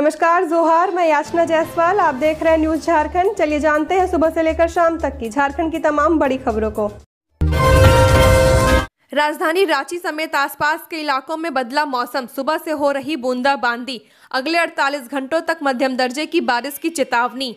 नमस्कार जोहार मैं याचना जायसवाल आप देख रहे हैं न्यूज झारखंड चलिए जानते हैं सुबह से लेकर शाम तक की झारखंड की तमाम बड़ी खबरों को राजधानी रांची समेत आसपास के इलाकों में बदला मौसम सुबह से हो रही बूंदाबांदी अगले 48 घंटों तक मध्यम दर्जे की बारिश की चेतावनी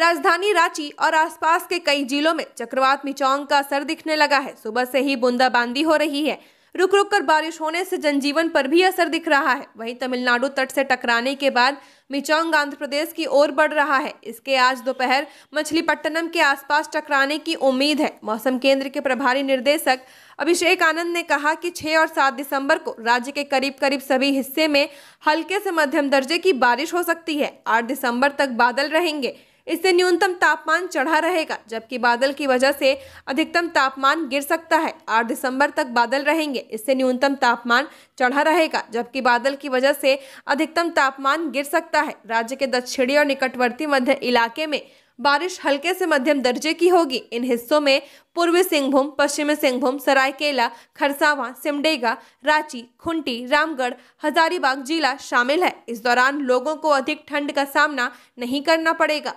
राजधानी रांची और आसपास के कई जिलों में चक्रवात मिचौंग का असर दिखने लगा है सुबह से ही बूंदाबांदी हो रही है रुक रुक कर बारिश होने से जनजीवन पर भी असर दिख रहा है वहीं तमिलनाडु तट से टकराने के बाद मिचोंग आंध्र प्रदेश की ओर बढ़ रहा है इसके आज दोपहर मछलीपट्टनम के आसपास टकराने की उम्मीद है मौसम केंद्र के प्रभारी निर्देशक अभिषेक आनंद ने कहा कि 6 और 7 दिसंबर को राज्य के करीब करीब सभी हिस्से में हल्के से मध्यम दर्जे की बारिश हो सकती है आठ दिसंबर तक बादल रहेंगे इससे न्यूनतम तापमान चढ़ा रहेगा जबकि बादल की वजह से अधिकतम तापमान गिर सकता है आठ दिसंबर तक बादल रहेंगे इससे न्यूनतम तापमान चढ़ा रहेगा जबकि बादल की वजह से अधिकतम तापमान गिर सकता है राज्य के दक्षिणी और निकटवर्ती मध्य इलाके में बारिश हल्के से मध्यम दर्जे की होगी इन हिस्सों में पूर्वी सिंहभूम पश्चिमी सिंहभूम सरायकेला खरसावा सिमडेगा रांची खुंटी रामगढ़ हजारीबाग जिला शामिल है इस दौरान लोगों को अधिक ठंड का सामना नहीं करना पड़ेगा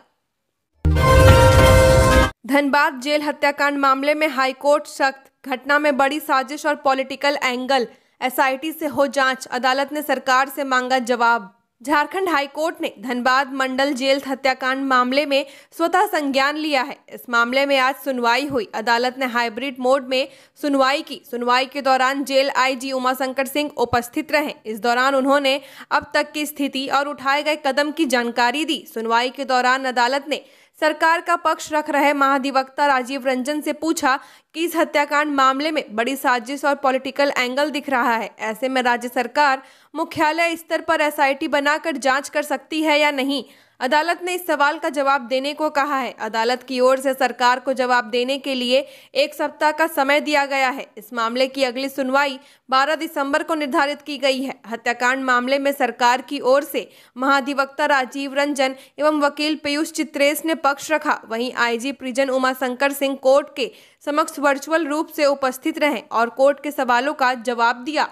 धनबाद जेल हत्याकांड मामले में हाईकोर्ट सख्त घटना में बड़ी साजिश और पॉलिटिकल एंगल एसआईटी से हो जांच अदालत ने सरकार से मांगा जवाब झारखंड हाईकोर्ट ने धनबाद मंडल जेल हत्याकांड मामले में स्वतः संज्ञान लिया है इस मामले में आज सुनवाई हुई अदालत ने हाइब्रिड मोड में सुनवाई की सुनवाई के दौरान जेल आईजी उमाशंकर सिंह उपस्थित रहे इस दौरान उन्होंने अब तक की स्थिति और उठाए गए कदम की जानकारी दी सुनवाई के दौरान अदालत ने सरकार का पक्ष रख रहे महाधिवक्ता राजीव रंजन से पूछा कि इस हत्याकांड मामले में बड़ी साजिश और पॉलिटिकल एंगल दिख रहा है ऐसे में राज्य सरकार मुख्यालय स्तर पर एसआईटी बनाकर जांच कर सकती है या नहीं अदालत ने इस सवाल का जवाब देने को कहा है अदालत की ओर से सरकार को जवाब देने के लिए एक सप्ताह का समय दिया गया है इस मामले की अगली सुनवाई 12 दिसंबर को निर्धारित की गई है हत्याकांड मामले में सरकार की ओर से महाधिवक्ता राजीव रंजन एवं वकील पीयूष चित्रेश ने पक्ष रखा वहीं IG prison Umashankar Singh court के समक्ष वर्चुअल रूप से उपस्थित रहे और कोर्ट के सवालों का जवाब दिया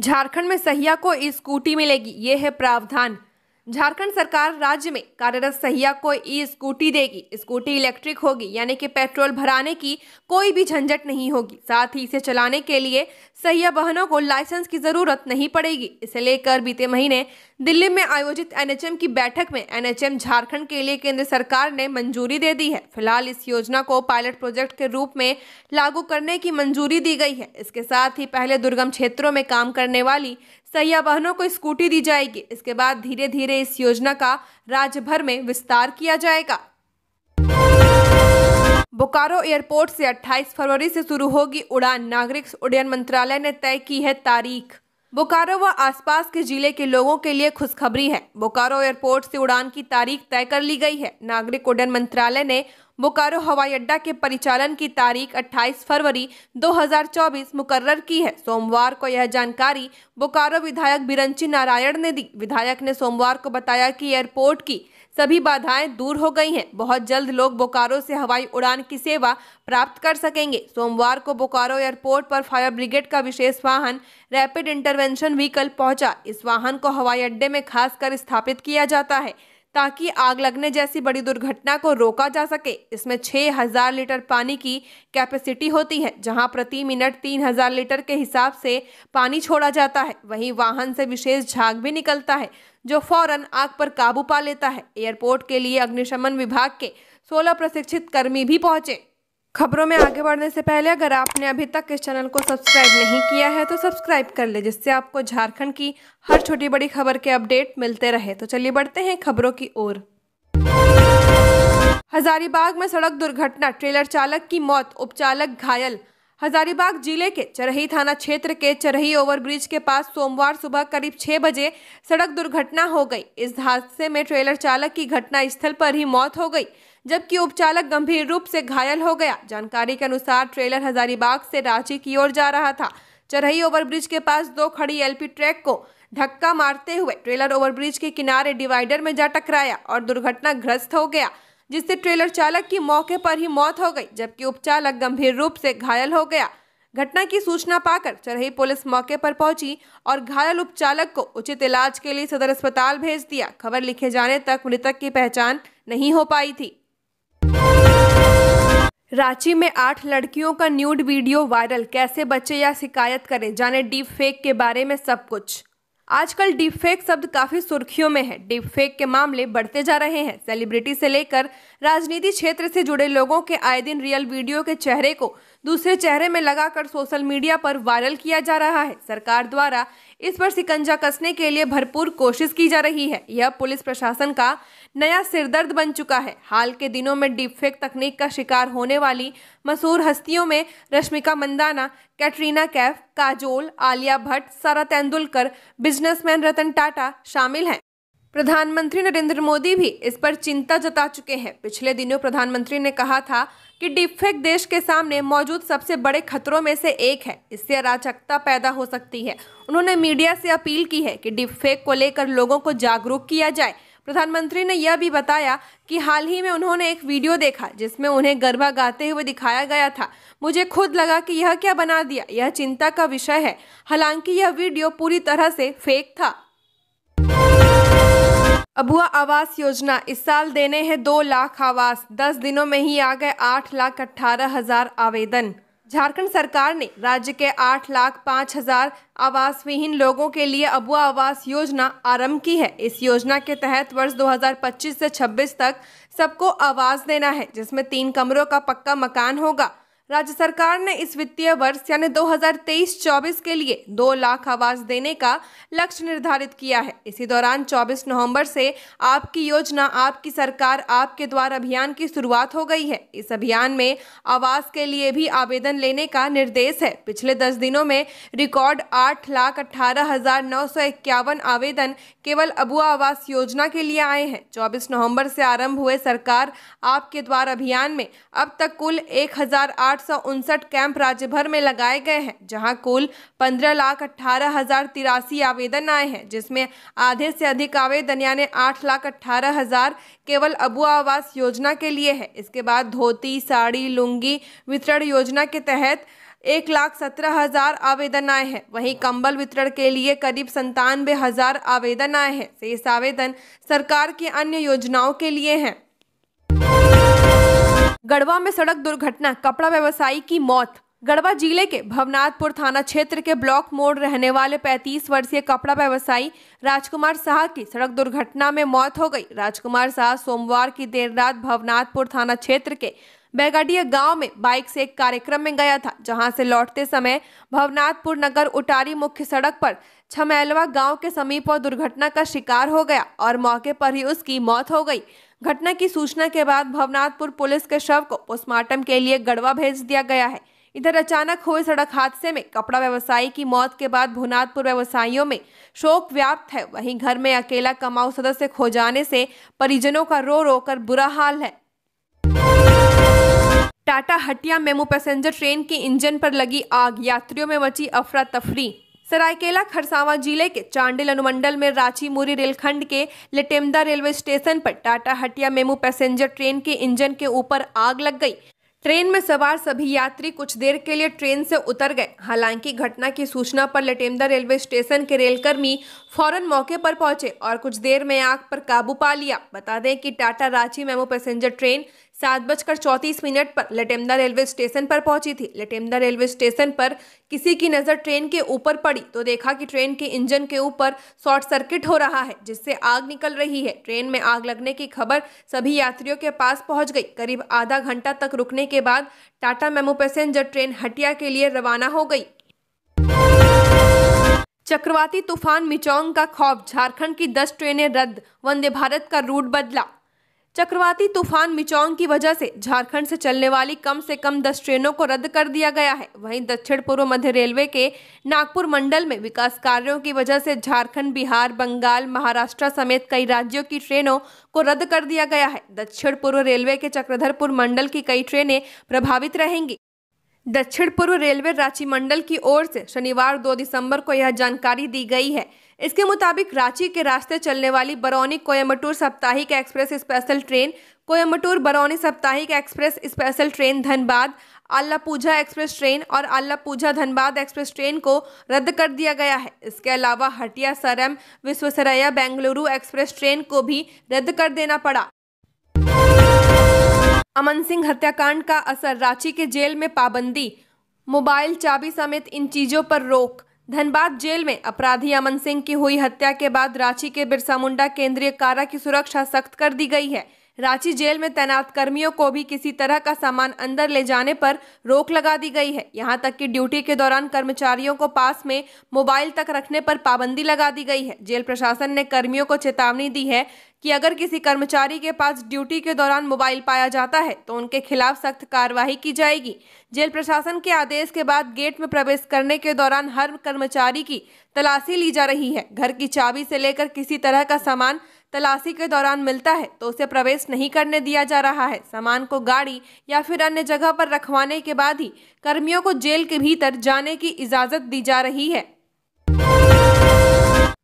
झारखंड में सहिया को स्कूटी मिलेगी ये है प्रावधान झारखंड सरकार राज्य में कार्यरत सहिया को ई स्कूटी देगी स्कूटी इलेक्ट्रिक होगी यानी कि पेट्रोल भराने की कोई भी झंझट नहीं होगी साथ ही इसे चलाने के लिए सहिया बहनों को लाइसेंस की जरूरत नहीं पड़ेगी इसे लेकर बीते महीने दिल्ली में आयोजित एनएचएम की बैठक में एनएचएम झारखंड के लिए केंद्र सरकार ने मंजूरी दे दी है फिलहाल इस योजना को पायलट प्रोजेक्ट के रूप में लागू करने की मंजूरी दी गई है इसके साथ ही पहले दुर्गम क्षेत्रों में काम करने वाली सैया वाहनों को स्कूटी दी जाएगी इसके बाद धीरे धीरे इस योजना का राज्य भर में विस्तार किया जाएगा बोकारो एयरपोर्ट से 28 फरवरी से शुरू होगी उड़ान नागरिक उड्डयन मंत्रालय ने तय की है तारीख बोकारो व आसपास के जिले के लोगों के लिए खुशखबरी है बोकारो एयरपोर्ट से उड़ान की तारीख तय कर ली गई है नागरिक उड्डयन मंत्रालय ने बोकारो हवाई अड्डा के परिचालन की तारीख 28 फरवरी 2024 मुकर्र की है सोमवार को यह जानकारी बोकारो विधायक बिरंची नारायण ने दी विधायक ने सोमवार को बताया कि एयरपोर्ट की सभी बाधाएं दूर हो गई हैं बहुत जल्द लोग बोकारो से हवाई उड़ान की सेवा प्राप्त कर सकेंगे सोमवार को बोकारो एयरपोर्ट पर फायर ब्रिगेड का विशेष वाहन रैपिड इंटरवेंशन व्हीकल पहुंचा इस वाहन को हवाई अड्डे में खासकर स्थापित किया जाता है ताकि आग लगने जैसी बड़ी दुर्घटना को रोका जा सके इसमें 6000 लीटर पानी की कैपेसिटी होती है जहां प्रति मिनट 3000 लीटर के हिसाब से पानी छोड़ा जाता है वहीं वाहन से विशेष झाग भी निकलता है जो फौरन आग पर काबू पा लेता है एयरपोर्ट के लिए अग्निशमन विभाग के सोलह प्रशिक्षित कर्मी भी पहुंचे खबरों में आगे बढ़ने से पहले अगर आपने अभी तक इस चैनल को सब्सक्राइब नहीं किया है तो सब्सक्राइब कर ले जिससे आपको झारखंड की हर छोटी बड़ी खबर के अपडेट मिलते रहे तो चलिए बढ़ते हैं खबरों की ओर हजारीबाग में सड़क दुर्घटना ट्रेलर चालक की मौत उपचालक घायल हजारीबाग जिले के चरही थाना क्षेत्र के चरही ओवरब्रिज के पास सोमवार सुबह करीब छह बजे सड़क दुर्घटना हो गई इस हादसे में ट्रेलर चालक की घटना स्थल पर ही मौत हो गई जबकि उपचालक गंभीर रूप से घायल हो गया जानकारी के अनुसार ट्रेलर हजारीबाग से रांची की ओर जा रहा था चरही ओवरब्रिज के पास दो खड़ी एलपी ट्रैक को धक्का मारते हुए ट्रेलर ओवरब्रिज के किनारे डिवाइडर में जा टकराया और दुर्घटनाग्रस्त हो गया जिससे ट्रेलर चालक की मौके पर ही मौत हो गई जबकि उपचालक गंभीर रूप से घायल हो गया घटना की सूचना पाकर चरही पुलिस मौके पर पहुंची और घायल उपचालक को उचित इलाज के लिए सदर अस्पताल भेज दिया खबर लिखे जाने तक मृतक की पहचान नहीं हो पाई थी रांची में आठ लड़कियों का न्यूड वीडियो वायरल कैसे बचे या शिकायत करें जाने डीप फेक के बारे में सब कुछ आजकल डीप फेक शब्द काफी सुर्खियों में है डीप फेक के मामले बढ़ते जा रहे हैं सेलिब्रिटी से लेकर राजनीति क्षेत्र से जुड़े लोगों के आए दिन रियल वीडियो के चेहरे को दूसरे चेहरे में लगाकर सोशल मीडिया पर वायरल किया जा रहा है सरकार द्वारा इस पर सिकंजा कसने के लिए भरपूर कोशिश की जा रही है यह पुलिस प्रशासन का नया सिरदर्द बन चुका है हाल के दिनों में फेक तकनीक का शिकार होने वाली मशहूर हस्तियों में रश्मिका मंदाना कैटरीना कैफ काजोल आलिया भट्ट सारा तेंदुलकर बिजनेसमैन रतन टाटा शामिल हैं प्रधानमंत्री नरेंद्र मोदी भी इस पर चिंता जता चुके हैं पिछले दिनों प्रधानमंत्री ने कहा था कि डिफेक्ट देश के सामने मौजूद सबसे बड़े खतरों में से एक है इससे अराजकता पैदा हो सकती है उन्होंने मीडिया से अपील की है कि डिफेक्ट को लेकर लोगों को जागरूक किया जाए प्रधानमंत्री ने यह भी बताया कि हाल ही में उन्होंने एक वीडियो देखा जिसमें उन्हें गरबा गाते हुए दिखाया गया था मुझे खुद लगा कि यह क्या बना दिया यह चिंता का विषय है हालांकि यह वीडियो पूरी तरह से फेक था अबुआ आवास योजना इस साल देने हैं दो लाख आवास दस दिनों में ही आ गए आठ लाख अट्ठारह हजार आवेदन झारखंड सरकार ने राज्य के आठ लाख पाँच हजार आवास विहीन लोगों के लिए अबुआ आवास योजना आरंभ की है इस योजना के तहत वर्ष 2025 से 26 तक सबको आवास देना है जिसमें तीन कमरों का पक्का मकान होगा राज्य सरकार ने इस वित्तीय वर्ष यानी 2023-24 के लिए दो लाख आवास देने का लक्ष्य निर्धारित किया है इसी दौरान 24 नवंबर से आपकी योजना आपकी सरकार आपके द्वार अभियान की शुरुआत हो गई है इस अभियान में आवास के लिए भी आवेदन लेने का निर्देश है पिछले दस दिनों में रिकॉर्ड आठ लाख अठारह हजार नौ सौ इक्यावन आवेदन केवल अबुआ आवास योजना के लिए आए हैं चौबीस नवम्बर से आरम्भ हुए सरकार आपके द्वार अभियान में अब तक कुल एक हजार आठ कैंप राज्य भर में लगाए गए हैं जहां कुल पंद्रह लाख अट्ठारह हजार तिरासी आवेदन आए हैं जिसमें आधे से अधिक आवेदन यानी आठ लाख अट्ठारह हजार केवल अबुआ आवास योजना के लिए है इसके बाद धोती साड़ी लुंगी वितरण योजना के तहत एक लाख सत्रह हजार आवेदन आए हैं वहीं कंबल वितरण के लिए करीब संतानवे हजार आवेदन आए हैं शेष तो आवेदन सरकार की अन्य योजनाओं के लिए हैं गढ़वा में सड़क दुर्घटना कपड़ा व्यवसायी की मौत गढ़वा जिले के भवनाथपुर थाना क्षेत्र के ब्लॉक मोड़ रहने वाले 35 वर्षीय कपड़ा व्यवसायी राजकुमार शाह की सड़क दुर्घटना में मौत हो गई राजकुमार शाह सोमवार की देर रात भवनाथपुर थाना क्षेत्र के बैगाडिया गांव में बाइक से एक कार्यक्रम में गया था जहां से लौटते समय भवनाथपुर नगर उटारी मुख्य सड़क पर छमैलवा गांव के समीप और दुर्घटना का शिकार हो गया और मौके पर ही उसकी मौत हो गई घटना की सूचना के बाद भवनाथपुर पुलिस के शव को पोस्टमार्टम के लिए गढ़वा भेज दिया गया है इधर अचानक हुए सड़क हादसे में कपड़ा व्यवसायी की मौत के बाद भुनाथपुर व्यवसायियों में शोक व्याप्त है वहीं घर में अकेला कमाऊ सदस्य खो जाने से परिजनों का रो रो कर बुरा हाल है Tata Hatia MEMU passenger train की इंजन पर लगी आग यात्रियों में मची अफरा तफरी सरायकेला खरसावां जिले के चांडिल अनुमंडल में रांची मुरी रेलखंड के लटेमदा रेलवे स्टेशन पर Tata Hatia MEMU passenger train के इंजन के ऊपर आग लग गई ट्रेन में सवार सभी यात्री कुछ देर के लिए ट्रेन से उतर गए हालांकि घटना की सूचना पर लटेमदा रेलवे स्टेशन के रेलकर्मी फौरन मौके पर पहुंचे और कुछ देर में आग पर काबू पा लिया बता दें कि Tata Ranchi MEMU passenger train सात बजकर चौंतीस मिनट पर लटेमदा रेलवे स्टेशन पर पहुंची थी लटेमदा रेलवे स्टेशन पर किसी की नज़र ट्रेन के ऊपर पड़ी तो देखा कि ट्रेन के इंजन के ऊपर शॉर्ट सर्किट हो रहा है जिससे आग निकल रही है ट्रेन में आग लगने की खबर सभी यात्रियों के पास पहुंच गई करीब आधा घंटा तक रुकने के बाद Tata MEMU passenger train Hatia के लिए रवाना हो गई चक्रवाती तूफान मिचोंग का खौफ झारखंड की 10 ट्रेनें रद्द वंदे भारत का रूट बदला चक्रवाती तूफान मिचौंग की वजह से झारखंड से चलने वाली कम से कम दस ट्रेनों को रद्द कर दिया गया है वहीं दक्षिण पूर्व मध्य रेलवे के नागपुर मंडल में विकास कार्यों की वजह से झारखंड बिहार बंगाल महाराष्ट्र समेत कई राज्यों की ट्रेनों को रद्द कर दिया गया है दक्षिण पूर्व रेलवे के चक्रधरपुर मंडल की कई ट्रेनें प्रभावित रहेंगी दक्षिण पूर्व रेलवे रांची मंडल की ओर से शनिवार दो दिसंबर को यह जानकारी दी गई है इसके मुताबिक रांची के रास्ते चलने वाली बरौनी कोयम्बटूर साप्ताहिक express special train Coimbatore Barauni साप्ताहिक express special train Dhanbad Alappuzha express train और आल्लापूजा धनबाद एक्सप्रेस ट्रेन को रद्द कर दिया गया है इसके अलावा हटिया सरम विश्वसरैया बेंगलुरु एक्सप्रेस ट्रेन को भी रद्द कर देना पड़ा अमन सिंह हत्याकांड का असर रांची के जेल में पाबंदी मोबाइल चाबी समेत इन चीज़ों पर रोक धनबाद जेल में अपराधी अमन सिंह की हुई हत्या के बाद रांची के बिरसा मुंडा केंद्रीय कारा की सुरक्षा सख्त कर दी गई है रांची जेल में तैनात कर्मियों को भी किसी तरह का सामान अंदर ले जाने पर रोक लगा दी गई है यहां तक कि ड्यूटी के दौरान कर्मचारियों को पास में मोबाइल तक रखने पर पाबंदी लगा दी गई है जेल प्रशासन ने कर्मियों को चेतावनी दी है कि अगर किसी कर्मचारी के पास ड्यूटी के दौरान मोबाइल पाया जाता है तो उनके खिलाफ सख्त कार्रवाई की जाएगी जेल प्रशासन के आदेश के बाद गेट में प्रवेश करने के दौरान हर कर्मचारी की तलाशी ली जा रही है घर की चाबी से लेकर किसी तरह का सामान तलाशी के दौरान मिलता है तो उसे प्रवेश नहीं करने दिया जा रहा है सामान को गाड़ी या फिर अन्य जगह पर रखवाने के बाद ही कर्मियों को जेल के भीतर जाने की इजाज़त दी जा रही है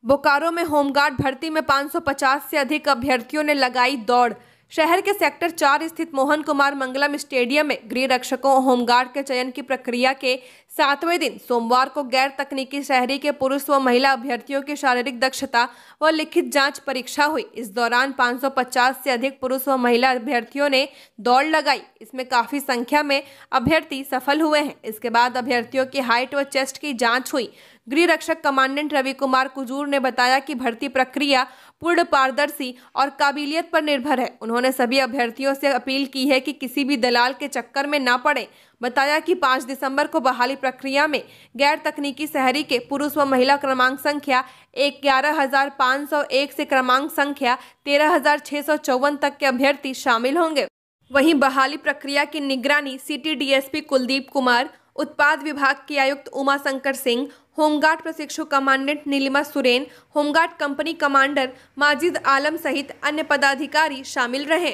बोकारो में होमगार्ड भर्ती में 550 से अधिक अभ्यर्थियों ने लगाई दौड़ शहर के सेक्टर चार स्थित मोहन कुमार मंगलम स्टेडियम में गृह रक्षकों और होमगार्ड के चयन की प्रक्रिया के सातवें दिन सोमवार को गैर तकनीकी शहरी के पुरुष व महिला अभ्यर्थियों की शारीरिक दक्षता व लिखित जांच परीक्षा हुई इस दौरान 550 से अधिक पुरुष व महिला अभ्यर्थियों ने दौड़ लगाई इसमें काफी संख्या में अभ्यर्थी सफल हुए हैं इसके बाद अभ्यर्थियों की हाइट व चेस्ट की जाँच हुई गृह रक्षक कमांडेंट रवि कुमार कुजूर ने बताया कि भर्ती प्रक्रिया पूर्ण पारदर्शी और काबिलियत पर निर्भर है उन्होंने सभी अभ्यर्थियों से अपील की है कि किसी भी दलाल के चक्कर में ना पड़े बताया कि 5 दिसंबर को बहाली प्रक्रिया में गैर तकनीकी शहरी के पुरुष व महिला क्रमांक संख्या एक ग्यारह हजार पाँच सौ एक से क्रमांक संख्या तेरह हजार सौ चौवन तक के अभ्यर्थी शामिल होंगे वही बहाली प्रक्रिया की निगरानी सिटी डीएसपी कुलदीप कुमार उत्पाद विभाग की आयुक्त उमा शंकर सिंह होमगार्ड प्रशिक्षु commandant Nilima Suren home guard company commander Majid Alam सहित अन्य पदाधिकारी शामिल रहे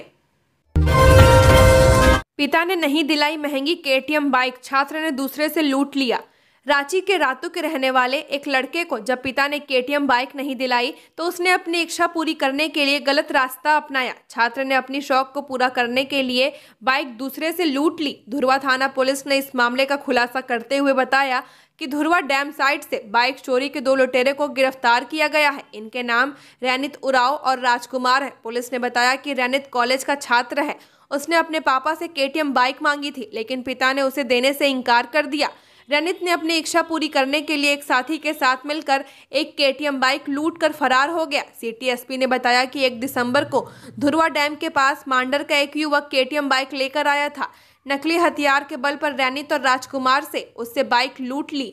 पिता ने नहीं दिलाई महंगी केटीएम बाइक छात्र ने दूसरे से लूट लिया रांची के रातू के रहने वाले एक लड़के को जब पिता ने केटीएम बाइक नहीं दिलाई तो उसने अपनी इच्छा पूरी करने के लिए गलत रास्ता अपनाया छात्र ने अपनी शौक को पूरा करने के लिए बाइक दूसरे से लूट ली धुरवा थाना पुलिस ने इस मामले का खुलासा करते हुए बताया कि धुरवा डैम साइट से बाइक चोरी के दो लुटेरे को गिरफ्तार किया गया है इनके नाम रैनित उराव और राजकुमार है पुलिस ने बताया कि रैनित कॉलेज का छात्र है उसने अपने पापा से केटीएम बाइक मांगी थी लेकिन पिता ने उसे देने से इनकार कर दिया रनित ने अपनी इच्छा पूरी करने के लिए एक साथी के साथ मिलकर एक केटीएम बाइक लूट कर फरार हो गया सिटी ने बताया कि एक दिसंबर को धुरवा डैम के पास मांडर का एक युवक केटीएम बाइक लेकर आया था नकली हथियार के बल पर रैनित और राजकुमार से उससे बाइक लूट ली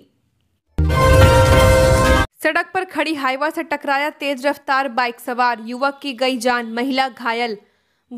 सड़क पर खड़ी हाईवा से टकराया तेज रफ्तार बाइक सवार युवक की गई जान महिला घायल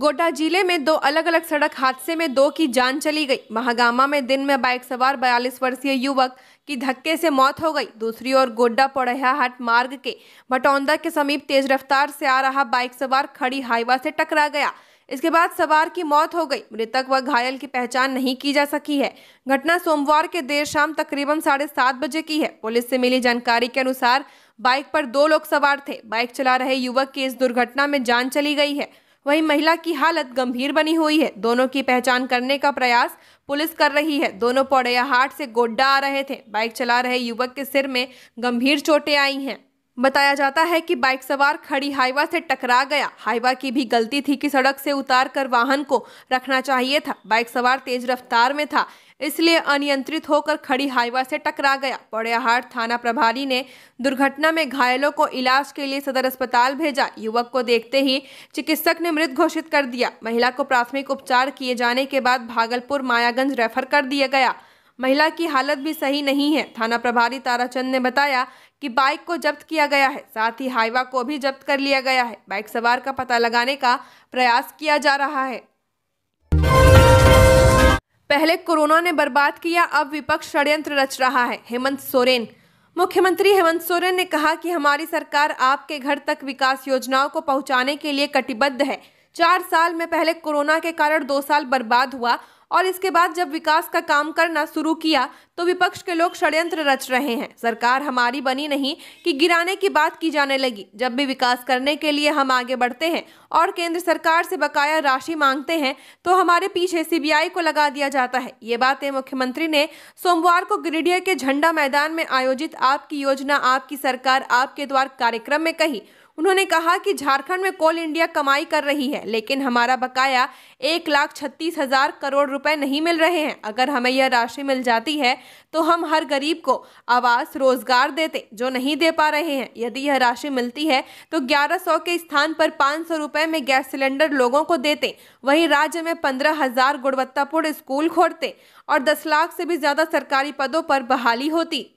गोटा जिले में दो अलग अलग सड़क हादसे में दो की जान चली गई महागामा में दिन में बाइक सवार 42 वर्षीय युवक की धक्के से मौत हो गई दूसरी ओर गोड्डा पड़ियाहाट मार्ग के भटौंदा के समीप तेज रफ्तार से आ रहा बाइक सवार खड़ी हाईवा से टकरा गया इसके बाद सवार की मौत हो गई मृतक व घायल की पहचान नहीं की जा सकी है घटना सोमवार के देर शाम तकरीबन साढ़े सात बजे की है पुलिस से मिली जानकारी के अनुसार बाइक पर दो लोग सवार थे बाइक चला रहे युवक की इस दुर्घटना में जान चली गई है वहीं महिला की हालत गंभीर बनी हुई है दोनों की पहचान करने का प्रयास पुलिस कर रही है दोनों पौड़िया हाट से गोड्डा आ रहे थे बाइक चला रहे युवक के सिर में गंभीर चोटें आई हैं बताया जाता है कि बाइक सवार खड़ी हाईवा से टकरा गया हाईवा की भी गलती थी कि सड़क से उतार कर वाहन को रखना चाहिए था बाइक सवार तेज रफ्तार में था इसलिए अनियंत्रित होकर खड़ी हाईवा से टकरा गया पौड़ियाहाट थाना प्रभारी ने दुर्घटना में घायलों को इलाज के लिए सदर अस्पताल भेजा युवक को देखते ही चिकित्सक ने मृत घोषित कर दिया महिला को प्राथमिक उपचार किए जाने के बाद भागलपुर मायागंज रेफर कर दिया गया महिला की हालत भी सही नहीं है थाना प्रभारी ताराचंद ने बताया कि बाइक को जब्त किया गया है साथ ही हाईवा को भी जब्त कर लिया गया है बाइक सवार का पता लगाने का प्रयास किया जा रहा है पहले कोरोना ने बर्बाद किया अब विपक्ष षड्यंत्र रच रहा है हेमंत सोरेन मुख्यमंत्री हेमंत सोरेन ने कहा कि हमारी सरकार आपके घर तक विकास योजनाओं को पहुंचाने के लिए कटिबद्ध है चार साल में पहले कोरोना के कारण दो साल बर्बाद हुआ और इसके बाद जब विकास का काम करना शुरू किया तो विपक्ष के लोग षड्यंत्र रच रहे हैं सरकार हमारी बनी नहीं कि गिराने की बात की जाने लगी जब भी विकास करने के लिए हम आगे बढ़ते हैं और केंद्र सरकार से बकाया राशि मांगते हैं तो हमारे पीछे सीबीआई को लगा दिया जाता है ये बातें मुख्यमंत्री ने सोमवार को गिरिडीह के झंडा मैदान में आयोजित आपकी योजना आपकी सरकार आपके द्वार कार्यक्रम में कही उन्होंने कहा कि झारखंड में कोल इंडिया कमाई कर रही है लेकिन हमारा बकाया एक लाख छत्तीस हजार करोड़ रुपए नहीं मिल रहे हैं अगर हमें यह राशि मिल जाती है तो हम हर गरीब को आवास रोजगार देते जो नहीं दे पा रहे हैं यदि यह राशि मिलती है तो ग्यारह सौ के स्थान पर पाँच सौ रुपये में गैस सिलेंडर लोगों को देते वहीं राज्य में पंद्रह हजार गुणवत्तापूर्ण स्कूल खोलते और दस लाख से भी ज़्यादा सरकारी पदों पर बहाली होती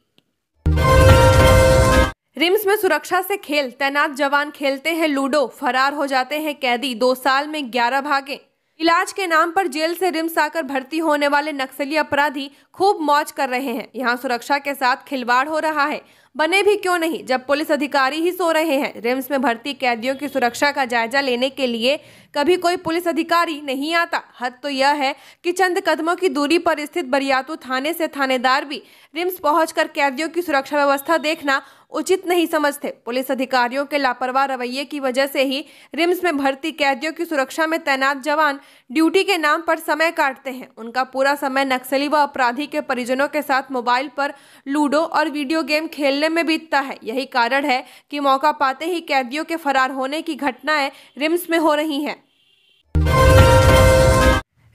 रिम्स में सुरक्षा से खेल तैनात जवान खेलते हैं लूडो फरार हो जाते हैं कैदी दो साल में ग्यारह भागे इलाज के नाम पर जेल से रिम्स आकर भर्ती होने वाले नक्सली अपराधी खूब मौज कर रहे हैं यहाँ सुरक्षा के साथ खिलवाड़ हो रहा है बने भी क्यों नहीं जब पुलिस अधिकारी ही सो रहे हैं रिम्स में भर्ती कैदियों की सुरक्षा का जायजा लेने के लिए कभी कोई पुलिस अधिकारी नहीं आता हद तो यह है कि चंद कदमों की दूरी पर स्थित बरियातू थाने से थानेदार भी रिम्स पहुंचकर कैदियों की सुरक्षा व्यवस्था देखना उचित नहीं समझते पुलिस अधिकारियों के लापरवाह रवैये की वजह से ही रिम्स में भर्ती कैदियों की सुरक्षा में तैनात जवान ड्यूटी के नाम पर समय काटते हैं उनका पूरा समय नक्सली व अपराधी के परिजनों के साथ मोबाइल पर लूडो और वीडियो गेम खेलने में बीतता है यही कारण है कि मौका पाते ही कैदियों के फरार होने की घटनाएं रिम्स में हो रही हैं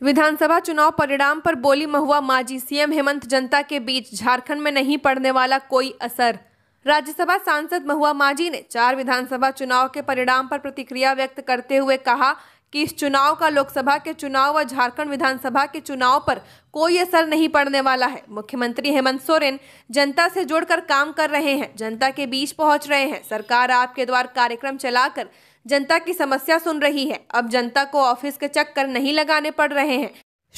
विधानसभा चुनाव परिणाम पर बोली महुआ माजी सीएम हेमंत जनता के बीच झारखंड में नहीं पड़ने वाला कोई असर राज्यसभा सांसद महुआ मांझी ने चार विधानसभा चुनाव के परिणाम पर प्रतिक्रिया व्यक्त करते हुए कहा कि इस चुनाव का लोकसभा के चुनाव व झारखंड विधानसभा के चुनाव पर कोई असर नहीं पड़ने वाला है मुख्यमंत्री हेमंत सोरेन जनता से जुड़कर काम कर रहे हैं जनता के बीच पहुंच रहे हैं सरकार आपके द्वार कार्यक्रम चलाकर जनता की समस्या सुन रही है अब जनता को ऑफिस के चक्कर नहीं लगाने पड़ रहे हैं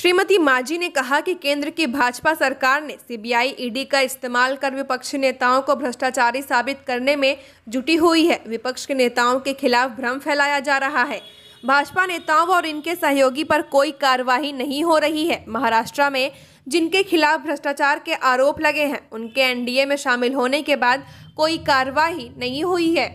श्रीमती माझी ने कहा कि केंद्र की भाजपा सरकार ने सीबीआई ईडी का इस्तेमाल कर विपक्षी नेताओं को भ्रष्टाचारी साबित करने में जुटी हुई है विपक्ष के नेताओं के खिलाफ भ्रम फैलाया जा रहा है भाजपा नेताओं और इनके सहयोगी पर कोई कार्रवाई नहीं हो रही है महाराष्ट्र में जिनके खिलाफ भ्रष्टाचार के आरोप लगे हैं उनके एनडीए में शामिल होने के बाद कोई कार्रवाई नहीं हुई है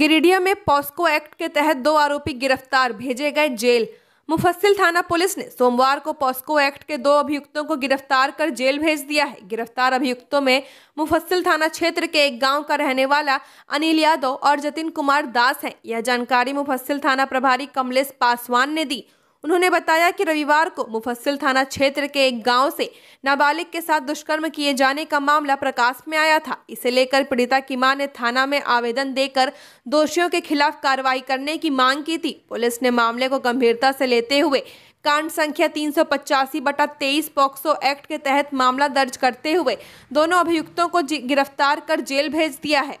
गिरिडीह में पॉस्को एक्ट के तहत दो आरोपी गिरफ्तार भेजे गए जेल मुफस्सिल थाना पुलिस ने सोमवार को पॉस्को एक्ट के दो अभियुक्तों को गिरफ्तार कर जेल भेज दिया है गिरफ्तार अभियुक्तों में मुफस्सिल थाना क्षेत्र के एक गांव का रहने वाला अनिल यादव और जतिन कुमार दास हैं यह जानकारी मुफस्सिल थाना प्रभारी कमलेश पासवान ने दी उन्होंने बताया कि रविवार को मुफस्सिल थाना क्षेत्र के एक गांव से नाबालिग के साथ दुष्कर्म किए जाने का मामला प्रकाश में आया था इसे लेकर पीड़िता की मां ने थाना में आवेदन देकर दोषियों के खिलाफ कार्रवाई करने की मांग की थी पुलिस ने मामले को गंभीरता से लेते हुए कांड संख्या तीन सौ पचासी बटा तेईस पॉक्सो एक्ट के तहत मामला दर्ज करते हुए दोनों अभियुक्तों को गिरफ्तार कर जेल भेज दिया है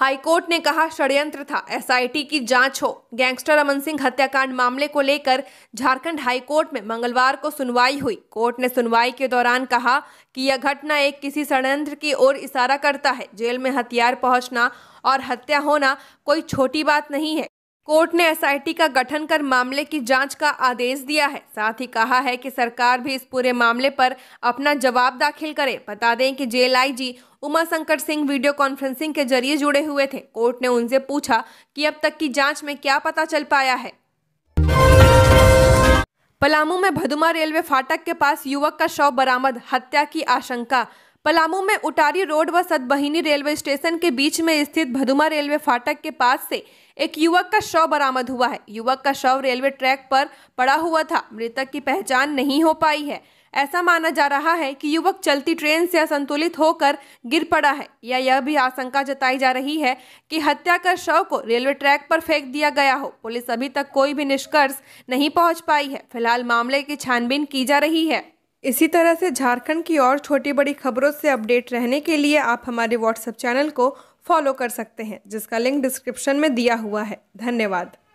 हाईकोर्ट ने कहा षड्यंत्र था एसआईटी की जांच हो गैंगस्टर अमन सिंह हत्याकांड मामले को लेकर झारखंड हाईकोर्ट में मंगलवार को सुनवाई हुई कोर्ट ने सुनवाई के दौरान कहा कि यह घटना एक किसी षड्यंत्र की ओर इशारा करता है जेल में हथियार पहुंचना और हत्या होना कोई छोटी बात नहीं है कोर्ट ने एसआईटी का गठन कर मामले की जांच का आदेश दिया है साथ ही कहा है कि सरकार भी इस पूरे मामले पर अपना जवाब दाखिल करे बता दें कि jail IG Umashankar Singh video conferencing के जरिए जुड़े हुए थे कोर्ट ने उनसे पूछा कि अब तक की जांच में क्या पता चल पाया है पलामू में भदुमा रेलवे फाटक के पास युवक का शव बरामद हत्या की आशंका पलामू में उटारी रोड व सतबहिनी रेलवे स्टेशन के बीच में स्थित भदुमा रेलवे फाटक के पास से एक युवक का शव बरामद हुआ है युवक का शव रेलवे ट्रैक पर पड़ा हुआ था मृतक की पहचान नहीं हो पाई है ऐसा माना जा रहा है कि युवक चलती ट्रेन से असंतुलित होकर गिर पड़ा है या यह भी आशंका जताई जा रही है कि हत्या कर शव को रेलवे ट्रैक पर फेंक दिया गया हो पुलिस अभी तक कोई भी निष्कर्ष नहीं पहुंच पाई है फिलहाल मामले की छानबीन की जा रही है इसी तरह से झारखंड की और छोटी बड़ी खबरों से अपडेट रहने के लिए आप हमारे व्हाट्सएप चैनल को फॉलो कर सकते हैं जिसका लिंक डिस्क्रिप्शन में दिया हुआ है धन्यवाद